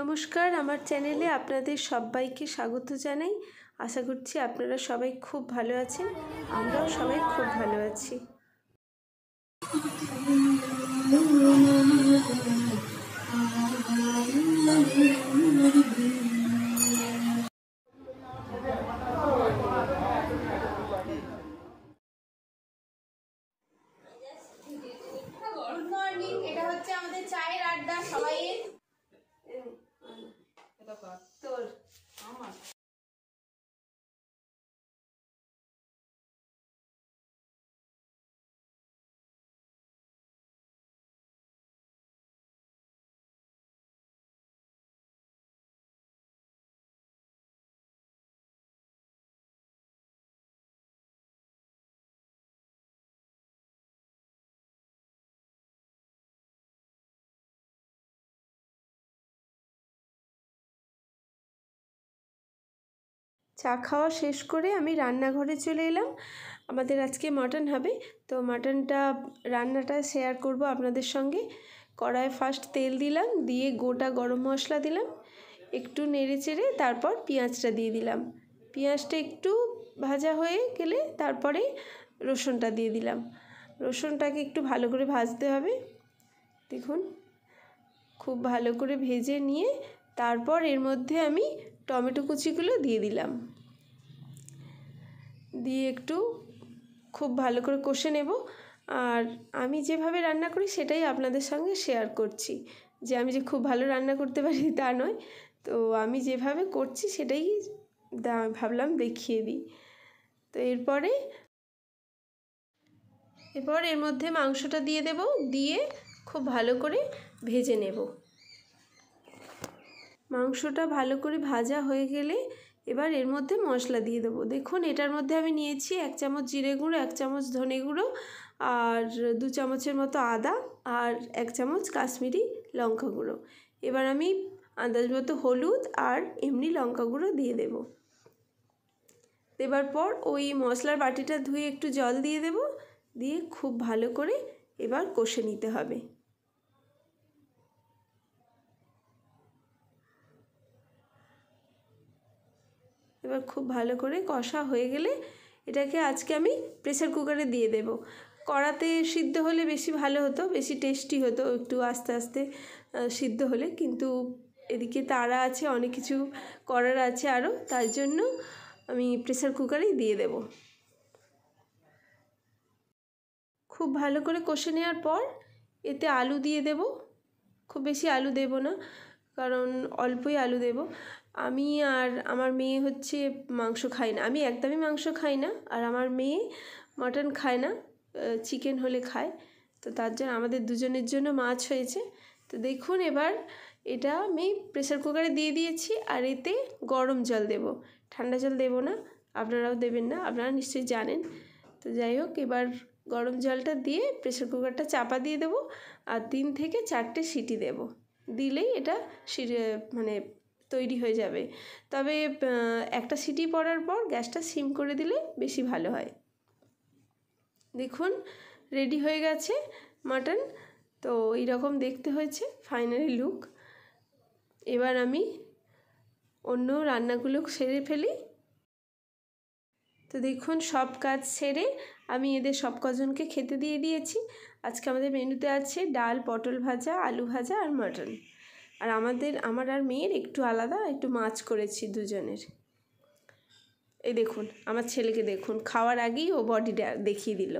নমস্কার আমার চ্যানেলে আপনাদের সবাইকে স্বাগত জানাই আশা করছি আপনারা সবাই খুব ভালো আছেন আমরাও সবাই খুব ভালো আছি Thank you. চা খাওয়া শেষ করে আমি রান্নাঘরে চলে এলাম আমাদের আজকে মাটন হবে তো মাটনটা রান্নাটা শেয়ার করব আপনাদের সঙ্গে কড়ায় ফার্স্ট তেল দিলাম দিয়ে গোটা গরম মশলা দিলাম একটু নেড়ে চেড়ে তারপর পেঁয়াজটা দিয়ে দিলাম পেঁয়াজটা একটু ভাজা হয়ে গেলে তারপরে রসুনটা দিয়ে দিলাম রসুনটাকে একটু ভালো করে ভাজতে হবে দেখুন খুব ভালো করে ভেজে নিয়ে তারপর এর মধ্যে আমি টমেটো কুচিগুলো দিয়ে দিলাম দিয়ে একটু খুব ভালো করে কষে নেব আর আমি যেভাবে রান্না করি সেটাই আপনাদের সঙ্গে শেয়ার করছি যে আমি যে খুব ভালো রান্না করতে পারি তা নয় তো আমি যেভাবে করছি সেটাই ভাবলাম দেখিয়ে দিই তো এরপরে এরপর এর মধ্যে মাংসটা দিয়ে দেব দিয়ে খুব ভালো করে ভেজে নেব মাংসটা ভালো করে ভাজা হয়ে গেলে এবার এর মধ্যে মশলা দিয়ে দেবো দেখুন এটার মধ্যে আমি নিয়েছি এক চামচ জিরে গুঁড়ো এক চামচ ধনে গুঁড়ো আর দু চামচের মতো আদা আর এক চামচ কাশ্মীরি লঙ্কা গুঁড়ো এবার আমি আন্দাজ মতো হলুদ আর এমনি লঙ্কা গুঁড়ো দিয়ে দেব দেবার পর ওই মশলার বাটিটা ধুয়ে একটু জল দিয়ে দেব দিয়ে খুব ভালো করে এবার কষে নিতে হবে এবার খুব ভালো করে কষা হয়ে গেলে এটাকে আজকে আমি প্রেসার কুকারে দিয়ে দেব কড়াতে সিদ্ধ হলে বেশি ভালো হতো বেশি টেস্টি হতো একটু আস্তে আস্তে সিদ্ধ হলে কিন্তু এদিকে তারা আছে অনেক কিছু করার আছে আরও তার জন্য আমি প্রেসার কুকারেই দিয়ে দেব খুব ভালো করে কষে নেওয়ার পর এতে আলু দিয়ে দেব খুব বেশি আলু দেব না কারণ অল্পই আলু দেব আমি আর আমার মেয়ে হচ্ছে মাংস খাই না আমি একদমই মাংস খাই না আর আমার মেয়ে মটন খায় না চিকেন হলে খায় তো তার জন্য আমাদের দুজনের জন্য মাছ হয়েছে তো দেখুন এবার এটা আমি প্রেসার কুকারে দিয়ে দিয়েছি আর এতে গরম জল দেব ঠান্ডা জল দেব না আপনারাও দেবেন না আপনারা নিশ্চয়ই জানেন তো যাই হোক এবার গরম জলটা দিয়ে প্রেসার কুকারটা চাপা দিয়ে দেবো আর তিন থেকে চারটে সিটি দেব দিলেই এটা মানে তৈরি হয়ে যাবে তবে একটা সিটি পড়ার পর গ্যাসটা সিম করে দিলে বেশি ভালো হয় দেখুন রেডি হয়ে গেছে মাটন তো এইরকম দেখতে হয়েছে ফাইনালি লুক এবার আমি অন্য রান্নাগুলো সেরে ফেলি তো দেখুন সব কাজ সেরে আমি এদের সব কজনকে খেতে দিয়ে দিয়েছি আজকে আমাদের মেনুতে আছে ডাল পটল ভাজা আলু ভাজা আর মাটন আর আমাদের আমার আর মেয়ের একটু আলাদা একটু মাছ করেছি দুজনের এই দেখুন আমার ছেলেকে দেখুন খাওয়ার আগেই ও বডিটা দেখিয়ে দিল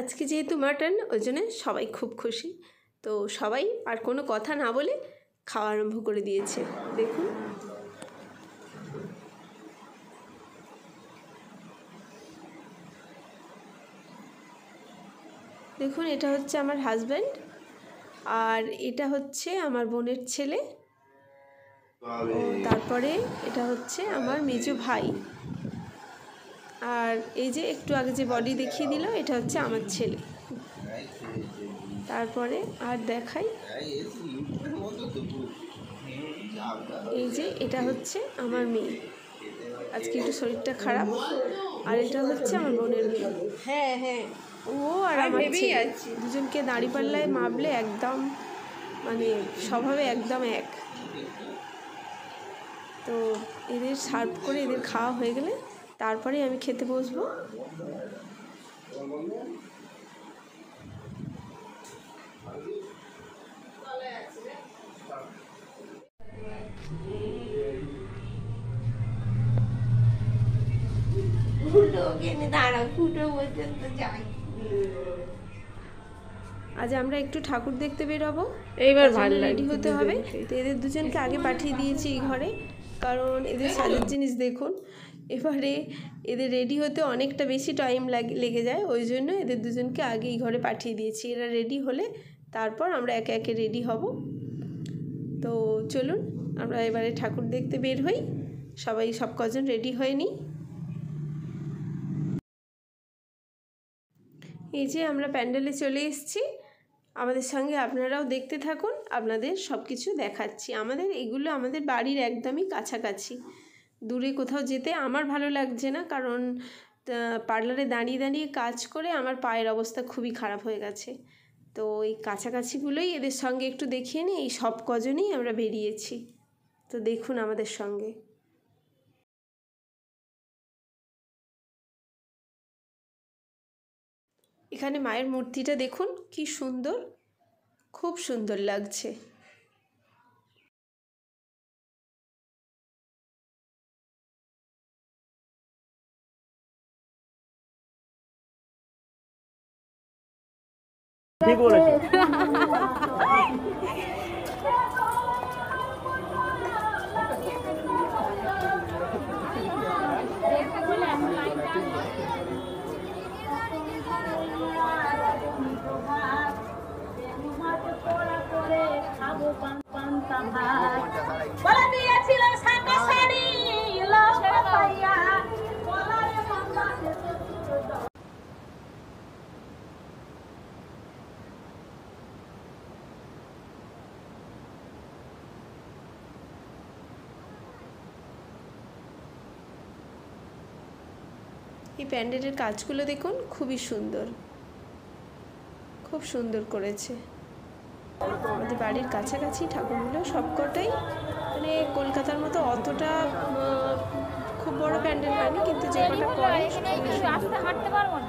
আজকে যেহেতু মাটন ওই জন্যে সবাই খুব খুশি তো সবাই আর কোনো কথা না বলে খাওয়া আরম্ভ করে দিয়েছে দেখুন দেখুন এটা হচ্ছে আমার হাজব্যান্ড আর এটা হচ্ছে আমার বোনের ছেলে তারপরে এটা হচ্ছে আমার মেজু ভাই আর এই যে একটু আগে যে বডি দেখিয়ে দিল এটা হচ্ছে আমার ছেলে তারপরে আর দেখাই এই যে এটা হচ্ছে আমার মেয়ে আজকে একটু শরীরটা খারাপ আর এটা হচ্ছে আমার বোনের মেয়ে হ্যাঁ হ্যাঁ ও আর আমার দুজনকে দুজনকে পাল্লায় মাপলে একদম মানে স্বভাবে একদম এক তো এদের সার্ভ করে এদের খাওয়া হয়ে গেলে তারপরে আমি খেতে বসবো আজ আমরা একটু ঠাকুর দেখতে বেরোবো এইবার ভালো রেডি হতে হবে তো এদের দুজনকে আগে পাঠিয়ে দিয়েছি এই ঘরে কারণ এদের সাজের জিনিস দেখুন এবারে এদের রেডি হতে অনেকটা বেশি টাইম লেগে যায় ওই জন্য এদের দুজনকে আগে এই ঘরে পাঠিয়ে দিয়েছি এরা রেডি হলে তারপর আমরা একে একে রেডি হব তো চলুন আমরা এবারে ঠাকুর দেখতে বের হই সবাই সব কজন রেডি হয়ে নিই এই যে আমরা প্যান্ডেলে চলে এসেছি আমাদের সঙ্গে আপনারাও দেখতে থাকুন আপনাদের সব কিছু দেখাচ্ছি আমাদের এগুলো আমাদের বাড়ির একদমই কাছাকাছি দূরে কোথাও যেতে আমার ভালো লাগছে না কারণ পার্লারে দাঁড়িয়ে দাঁড়িয়ে কাজ করে আমার পায়ের অবস্থা খুবই খারাপ হয়ে গেছে তো এই কাছাকাছিগুলোই এদের সঙ্গে একটু দেখিয়ে নিই এই সব কজনই আমরা বেরিয়েছি তো দেখুন আমাদের সঙ্গে এখানে মায়ের মূর্তিটা দেখুন কি সুন্দর খুব সুন্দর লাগছে ঠিক বলেছে এই প্যান্ডেলের কাজগুলো দেখুন খুবই সুন্দর খুব সুন্দর করেছে আমাদের বাড়ির কাছাকাছি ঠাকুরগুলো সবকটাই মানে কলকাতার মতো অতটা খুব বড় প্যান্ডেল হয়নি কিন্তু যে কটা করে হাঁটতে পারবো না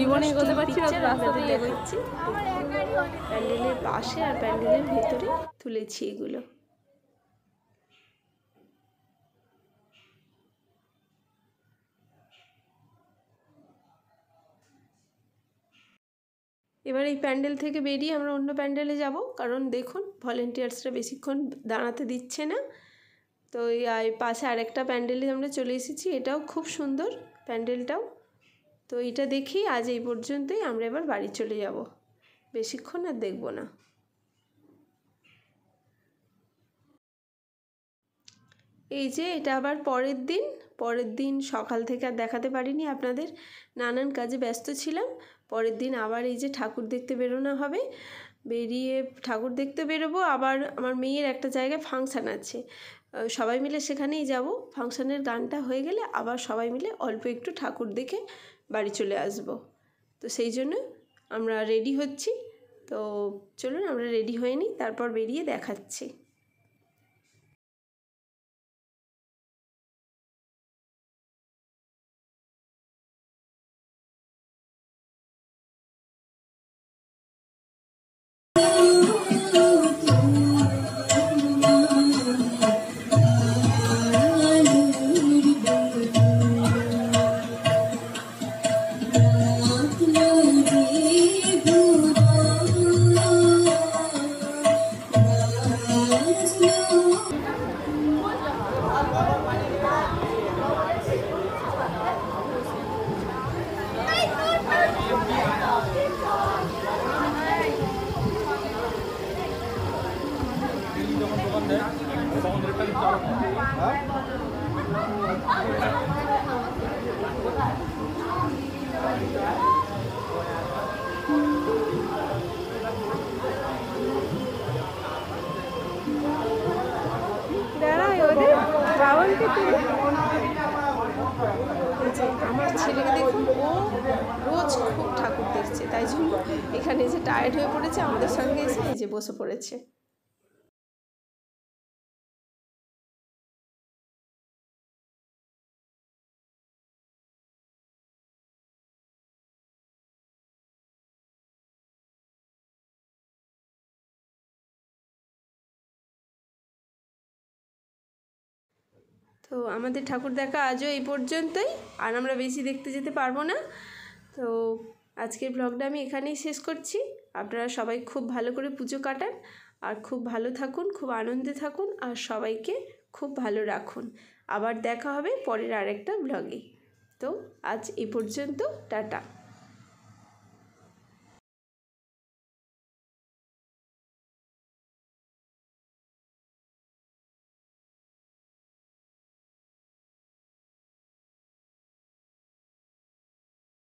জীবনে এগোতে পারছি না রাস্তা দিয়ে এগোচ্ছি প্যান্ডেলের পাশে আর প্যান্ডেলের ভিতরে তুলেছি এগুলো এবার এই প্যান্ডেল থেকে বেরিয়ে আমরা অন্য প্যান্ডেলে যাব কারণ দেখুন ভলেন্টিয়ার্সরা বেশিক্ষণ দাঁড়াতে দিচ্ছে না তো এই পাশে আরেকটা প্যান্ডেলে আমরা চলে এসেছি এটাও খুব সুন্দর প্যান্ডেলটাও তো এটা দেখি আজ এই পর্যন্তই আমরা এবার বাড়ি চলে যাব বেশিক্ষণ আর দেখব না এই যে এটা আবার পরের দিন পরের দিন সকাল থেকে আর দেখাতে পারিনি আপনাদের নানান কাজে ব্যস্ত ছিলাম পরের দিন আবার এই যে ঠাকুর দেখতে বেরোনো হবে বেরিয়ে ঠাকুর দেখতে বেরোবো আবার আমার মেয়ের একটা জায়গায় ফাংশান আছে সবাই মিলে সেখানেই যাব ফাংশানের গানটা হয়ে গেলে আবার সবাই মিলে অল্প একটু ঠাকুর দেখে বাড়ি চলে আসব তো সেই জন্য আমরা রেডি হচ্ছি তো চলুন আমরা রেডি হয়ে নিই তারপর বেরিয়ে দেখাচ্ছি আমার ছেলেকে দেখুন ও রোজ খুব ঠাকুর দেখছে তাই জন্য এখানে যে টায়ার্ড হয়ে পড়েছে আমাদের সঙ্গে এসে নিজে বসে পড়েছে তো আমাদের ঠাকুর দেখা আজও এই পর্যন্তই আর আমরা বেশি দেখতে যেতে পারবো না তো আজকের ব্লগটা আমি এখানেই শেষ করছি আপনারা সবাই খুব ভালো করে পুজো কাটান আর খুব ভালো থাকুন খুব আনন্দে থাকুন আর সবাইকে খুব ভালো রাখুন আবার দেখা হবে পরের আরেকটা ব্লগে তো আজ এ পর্যন্ত টাটা